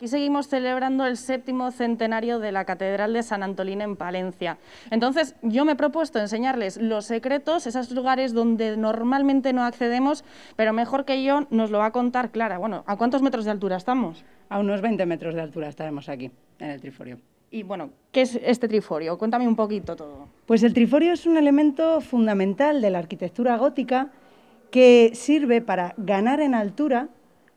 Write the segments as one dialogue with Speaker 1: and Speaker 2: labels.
Speaker 1: Aquí seguimos celebrando el séptimo centenario de la Catedral de San Antolín en Palencia. Entonces, yo me he propuesto enseñarles los secretos, esos lugares donde normalmente no accedemos, pero mejor que yo nos lo va a contar Clara. Bueno, ¿a cuántos metros de altura estamos? A unos 20 metros de altura estaremos aquí, en el triforio. Y bueno, ¿qué es este
Speaker 2: triforio? Cuéntame un poquito todo. Pues el triforio es un elemento fundamental de la arquitectura gótica que sirve para ganar en altura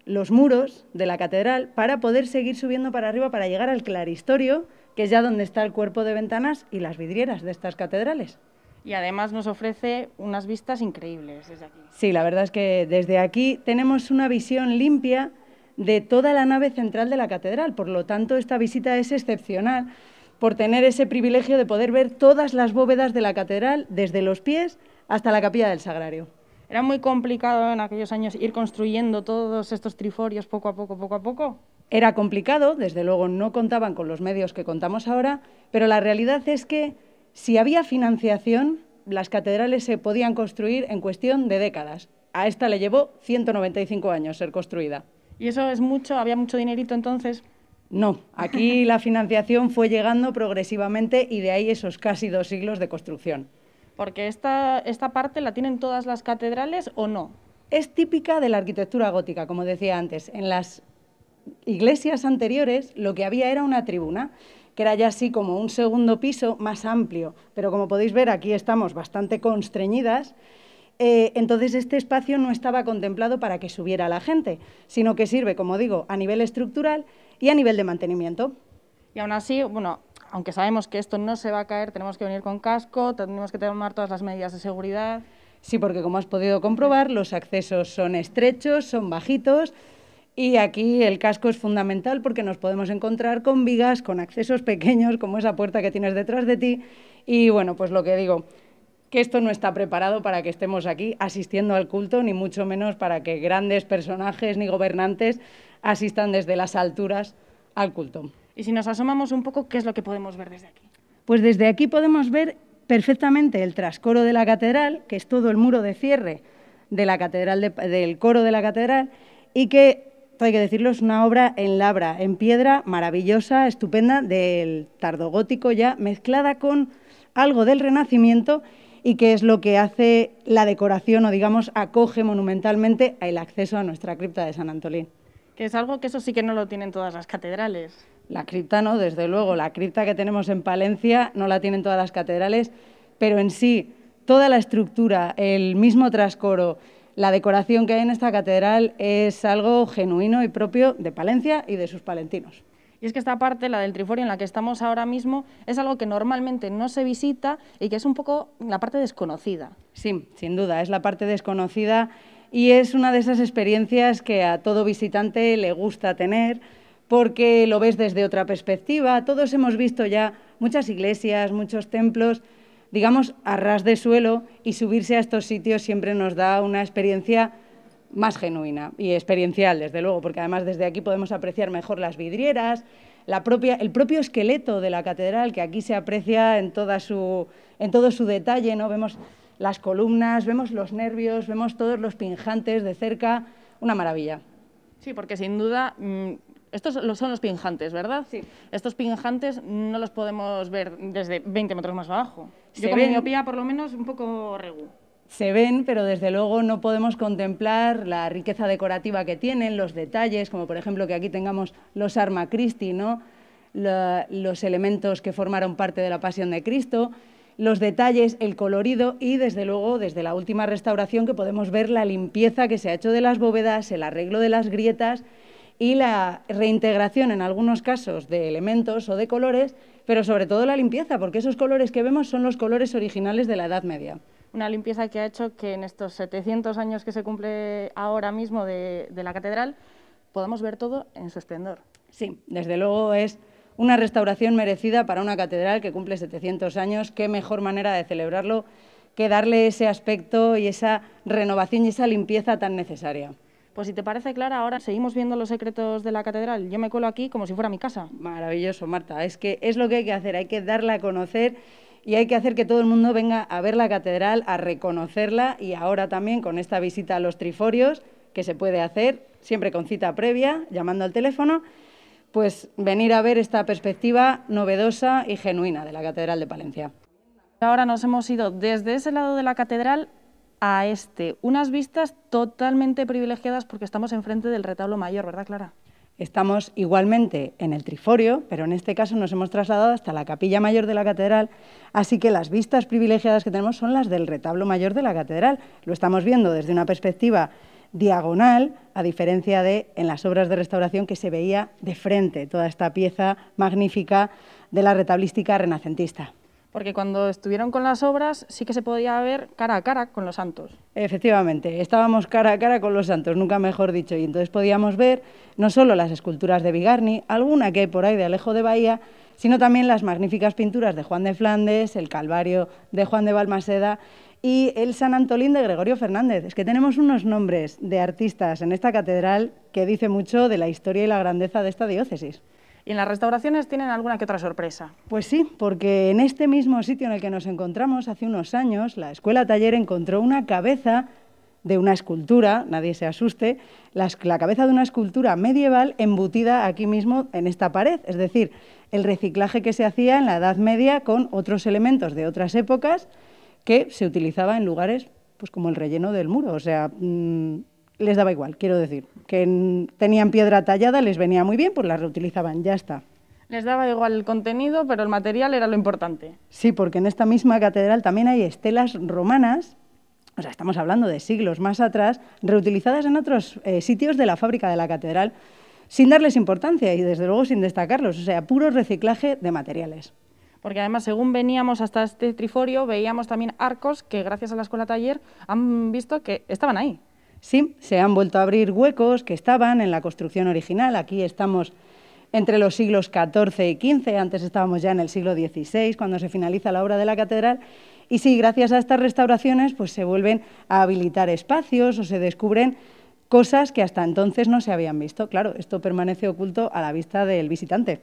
Speaker 2: los muros de la catedral para poder seguir subiendo para arriba para llegar al claristorio, que es ya donde está el cuerpo de ventanas y las vidrieras de estas catedrales.
Speaker 1: Y además nos ofrece unas vistas increíbles desde aquí.
Speaker 2: Sí, la verdad es que desde aquí tenemos una visión limpia de toda la nave central de la catedral, por lo tanto esta visita es excepcional por tener ese privilegio de poder ver todas las bóvedas de la catedral desde los pies hasta la capilla del Sagrario. Era muy complicado
Speaker 1: en aquellos años ir construyendo todos estos
Speaker 2: triforios poco a poco, poco a poco. Era complicado, desde luego no contaban con los medios que contamos ahora, pero la realidad es que si había financiación, las catedrales se podían construir en cuestión de décadas. A esta le llevó 195 años ser construida. ¿Y eso es mucho? ¿Había mucho dinerito entonces? No, aquí la financiación fue llegando progresivamente y de ahí esos casi dos siglos de construcción porque esta, parte la tienen todas las catedrales o no. Es típica de la arquitectura gótica, como decía antes. En las iglesias anteriores lo que había era una tribuna, que era ya así como un segundo piso más amplio, pero como podéis ver aquí estamos bastante constreñidas. Eh, entonces este espacio no estaba contemplado para que subiera la gente, sino que sirve, como digo, a nivel estructural y a nivel de mantenimiento. Y aún así, bueno, aunque sabemos que esto no se va a caer, tenemos que venir con casco, tenemos que tomar todas las medidas de seguridad. Sí, porque como has podido comprobar, los accesos son estrechos, son bajitos y aquí el casco es fundamental porque nos podemos encontrar con vigas, con accesos pequeños como esa puerta que tienes detrás de ti y bueno, pues lo que digo, que esto no está preparado para que estemos aquí asistiendo al culto, ni mucho menos para que grandes personajes ni gobernantes asistan desde las alturas al culto. Y si nos asomamos un poco, ¿qué es lo que podemos ver desde aquí? Pues desde aquí podemos ver perfectamente el trascoro de la catedral, que es todo el muro de cierre de la catedral del coro de la catedral, y que, hay que decirlo, es una obra en labra, en piedra, maravillosa, estupenda, del tardogótico ya, mezclada con algo del Renacimiento y que es lo que hace la decoración o, digamos, acoge monumentalmente el acceso a nuestra cripta de San Antolín.
Speaker 1: Que es algo que eso sí que no lo tienen todas las catedrales.
Speaker 2: La cripta no, desde luego. La cripta que tenemos en Palencia no la tienen todas las catedrales, pero en sí, toda la estructura, el mismo trascoro, la decoración que hay en esta catedral es algo genuino y propio de Palencia y de sus palentinos.
Speaker 1: Y es que esta parte, la del Triforio en la que estamos ahora mismo, es algo que
Speaker 2: normalmente no se visita y que es un poco la parte desconocida. Sí, sin duda, es la parte desconocida y es una de esas experiencias que a todo visitante le gusta tener porque lo ves desde otra perspectiva. Todos hemos visto ya muchas iglesias, muchos templos, digamos, a ras de suelo y subirse a estos sitios siempre nos da una experiencia más genuina y experiencial, desde luego, porque además desde aquí podemos apreciar mejor las vidrieras, el propio esqueleto de la catedral, que aquí se aprecia en, en todo su detalle, ¿no? Vemos las columnas, vemos los nervios, vemos todos los pinjantes de cerca, una maravilla. Sí, porque sin duda
Speaker 1: mm, Estos son los pinjantes, ¿verdad? Sí. Estos pinjantes no los podemos ver
Speaker 2: desde 20 metros
Speaker 1: más abajo. Se Yo con ven, miopía, por lo menos, un poco regu.
Speaker 2: Se ven, pero desde luego no podemos contemplar la riqueza decorativa que tienen, los detalles, como por ejemplo que aquí tengamos los arma Christi, ¿no? los elementos que formaron parte de la Pasión de Cristo los detalles, el colorido y, desde luego, desde la última restauración que podemos ver la limpieza que se ha hecho de las bóvedas, el arreglo de las grietas y la reintegración, en algunos casos, de elementos o de colores, pero sobre todo la limpieza, porque esos colores que vemos son los colores originales de la Edad Media. Una limpieza que ha hecho que en estos 700 años que se cumple ahora mismo de, la catedral, podamos ver todo en su esplendor. Sí, desde luego es una restauración merecida para una catedral que cumple 700 años. Qué mejor manera de celebrarlo que darle ese aspecto y esa renovación y esa limpieza tan necesaria. Pues si te parece, Clara, ahora seguimos viendo los secretos de la catedral. Yo me cuelo aquí como si fuera mi casa. Maravilloso, Marta. Es que es lo que hay que hacer, hay que darla a conocer y hay que hacer que todo el mundo venga a ver la catedral, a reconocerla y ahora también con esta visita a los triforios que se puede hacer siempre con cita previa, llamando al teléfono pues venir a ver esta perspectiva novedosa y genuina de la Catedral de Palencia. Ahora nos hemos ido desde ese lado de la catedral a
Speaker 1: este, unas vistas totalmente privilegiadas porque estamos enfrente del retablo mayor, ¿verdad Clara?
Speaker 2: Estamos igualmente en el Triforio, pero en este caso nos hemos trasladado hasta la capilla mayor de la catedral, así que las vistas privilegiadas que tenemos son las del retablo mayor de la catedral. Lo estamos viendo desde una perspectiva diagonal, a diferencia de en las obras de restauración que se veía de frente toda esta pieza magnífica de la retablística renacentista.
Speaker 1: Porque cuando estuvieron con las obras sí que se podía ver cara a cara con los santos.
Speaker 2: Efectivamente, estábamos cara a cara con los santos, nunca mejor dicho, y entonces podíamos ver no solo las esculturas de Vigarni, alguna que hay por ahí de Alejo de Bahía, sino también las magníficas pinturas de Juan de Flandes, el Calvario de Juan de Balmaseda y el San Antolín de Gregorio Fernández. Es que tenemos unos nombres de artistas en esta catedral que dice mucho de la historia y la grandeza de esta diócesis.
Speaker 1: ¿Y en las restauraciones tienen alguna que otra sorpresa?
Speaker 2: Pues sí, porque en este mismo sitio en el que nos encontramos hace unos años, la Escuela Taller encontró una cabeza de una escultura, nadie se asuste, la cabeza de una escultura medieval embutida aquí mismo en esta pared, es decir, el reciclaje que se hacía en la Edad Media con otros elementos de otras épocas que se utilizaba en lugares pues como el relleno del muro, o sea, mm, les daba igual, quiero decir, que tenían piedra tallada, les venía muy bien, pues la reutilizaban, ya está.
Speaker 1: Les daba igual el contenido, pero el material era lo
Speaker 2: importante. Sí, porque en esta misma catedral también hay estelas romanas o sea, estamos hablando de siglos más atrás, reutilizadas en otros eh, sitios de la fábrica de la catedral, sin darles importancia y desde luego sin destacarlos, o sea, puro reciclaje de materiales. Porque además,
Speaker 1: según veníamos hasta este triforio, veíamos también arcos que gracias a la escuela taller han
Speaker 2: visto que estaban ahí. Sí, se han vuelto a abrir huecos que estaban en la construcción original. Aquí estamos entre los siglos XIV y XV, antes estábamos ya en el siglo XVI, cuando se finaliza la obra de la catedral, y sí, gracias a estas restauraciones pues, se vuelven a habilitar espacios o se descubren cosas que hasta entonces no se habían visto. Claro, esto permanece oculto a la vista del visitante.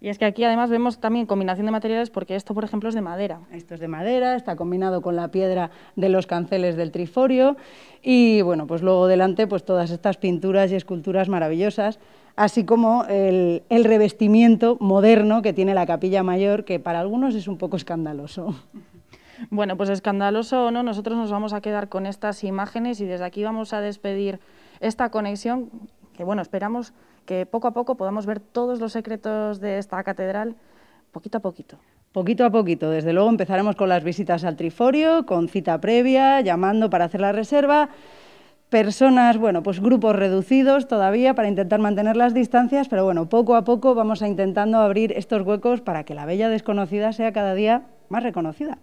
Speaker 2: Y es que aquí además vemos también combinación de materiales porque esto, por ejemplo, es de madera. Esto es de madera, está combinado con la piedra de los canceles del triforio y bueno, pues luego delante pues todas estas pinturas y esculturas maravillosas, así como el revestimiento moderno que tiene la capilla mayor, que para algunos es un poco escandaloso.
Speaker 1: Bueno, pues escandaloso o no, nosotros nos vamos a quedar con estas imágenes y desde aquí vamos a despedir esta conexión que, bueno, esperamos que poco a poco podamos ver todos los secretos de esta catedral, poquito a poquito.
Speaker 2: Poquito a poquito, desde luego empezaremos con las visitas al Triforio, con cita previa, llamando para hacer la reserva personas, bueno, pues grupos reducidos todavía para intentar mantener las distancias, pero bueno, poco a poco vamos a intentando abrir estos huecos para que la bella desconocida sea cada día más reconocida.